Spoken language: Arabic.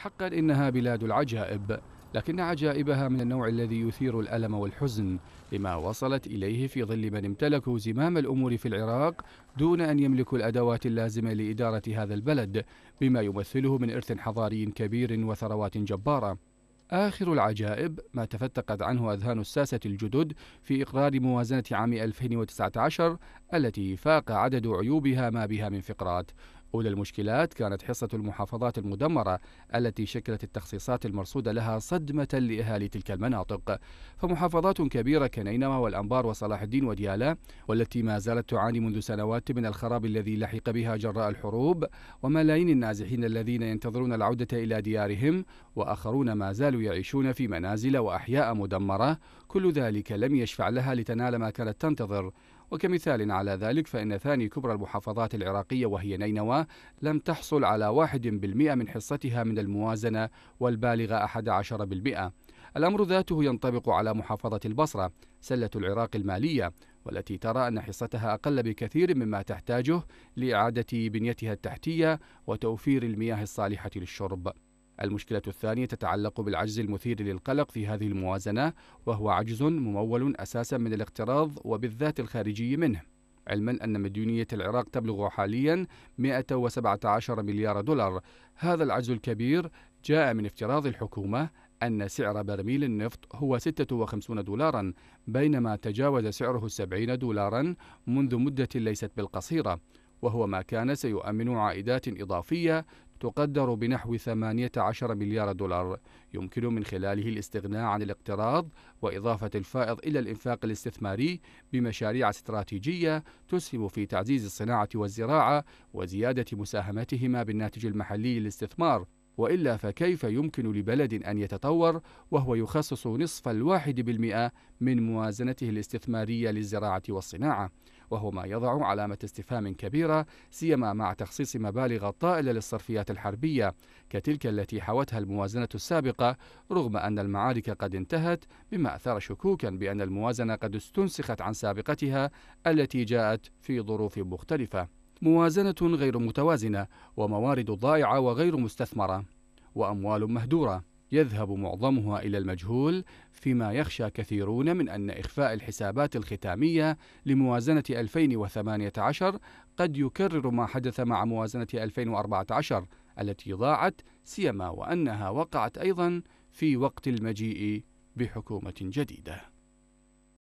حقا إنها بلاد العجائب لكن عجائبها من النوع الذي يثير الألم والحزن لما وصلت إليه في ظل من امتلكوا زمام الأمور في العراق دون أن يملكوا الأدوات اللازمة لإدارة هذا البلد بما يمثله من إرث حضاري كبير وثروات جبارة آخر العجائب ما تفتقت عنه أذهان الساسة الجدد في إقرار موازنة عام 2019 التي فاق عدد عيوبها ما بها من فقرات أولى المشكلات كانت حصة المحافظات المدمرة التي شكلت التخصيصات المرصودة لها صدمة لأهالي تلك المناطق فمحافظات كبيرة كنينوى والأنبار وصلاح الدين وديالا والتي ما زالت تعاني منذ سنوات من الخراب الذي لحق بها جراء الحروب وملايين النازحين الذين ينتظرون العودة إلى ديارهم وآخرون ما زالوا يعيشون في منازل وأحياء مدمرة كل ذلك لم يشفع لها لتنال ما كانت تنتظر وكمثال على ذلك فإن ثاني كبرى المحافظات العراقية وهي نينوى لم تحصل على 1% من حصتها من الموازنة والبالغة 11%. الأمر ذاته ينطبق على محافظة البصرة سلة العراق المالية والتي ترى أن حصتها أقل بكثير مما تحتاجه لإعادة بنيتها التحتية وتوفير المياه الصالحة للشرب المشكلة الثانية تتعلق بالعجز المثير للقلق في هذه الموازنة وهو عجز ممول أساسا من الاقتراض وبالذات الخارجي منه علما أن مديونية العراق تبلغ حاليا 117 مليار دولار هذا العجز الكبير جاء من افتراض الحكومة أن سعر برميل النفط هو 56 دولارا بينما تجاوز سعره 70 دولارا منذ مدة ليست بالقصيرة وهو ما كان سيؤمن عائدات إضافية تقدر بنحو 18 مليار دولار يمكن من خلاله الاستغناء عن الاقتراض وإضافة الفائض إلى الإنفاق الاستثماري بمشاريع استراتيجية تسهم في تعزيز الصناعة والزراعة وزيادة مساهمتهما بالناتج المحلي للاستثمار وإلا فكيف يمكن لبلد أن يتطور وهو يخصص نصف الواحد بالمئة من موازنته الاستثمارية للزراعة والصناعة وهو ما يضع علامة استفهام كبيرة سيما مع تخصيص مبالغ طائلة للصرفيات الحربية كتلك التي حوتها الموازنة السابقة رغم أن المعارك قد انتهت مما أثار شكوكا بأن الموازنة قد استنسخت عن سابقتها التي جاءت في ظروف مختلفة موازنة غير متوازنة وموارد ضائعة وغير مستثمرة وأموال مهدورة يذهب معظمها إلى المجهول فيما يخشى كثيرون من أن إخفاء الحسابات الختامية لموازنة 2018 قد يكرر ما حدث مع موازنة 2014 التي ضاعت سيما وأنها وقعت أيضا في وقت المجيء بحكومة جديدة